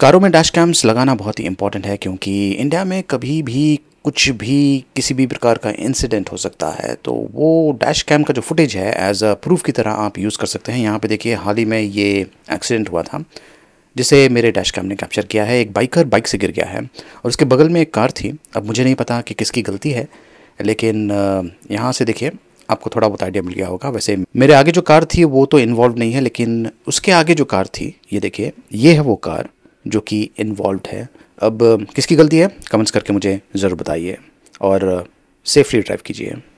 कारों में dash camps लगाना बहुत ही इम्पॉर्टेंट है क्योंकि इंडिया में कभी भी कुछ भी किसी भी प्रकार का इंसिडेंट हो सकता है तो वो डैश कैम का जो फुटेज है एज अ प्रूफ की तरह आप यूज़ कर सकते हैं यहाँ पे देखिए हाल ही में ये एक्सीडेंट हुआ था जिसे मेरे डैश कैम ने कैप्चर किया है एक बाइकर बाइक से गिर गया है और उसके बगल में एक कार थी अब मुझे नहीं पता कि किसकी गलती है लेकिन यहाँ से देखिए आपको थोड़ा बहुत आइडिया मिल गया होगा वैसे मेरे आगे जो कार थी वो तो इन्वॉल्व नहीं है लेकिन उसके आगे जो कार थी ये देखिए ये है वो कार जो कि इन्वॉल्व है अब किसकी गलती है कमेंट्स करके मुझे ज़रूर बताइए और सेफली ड्राइव कीजिए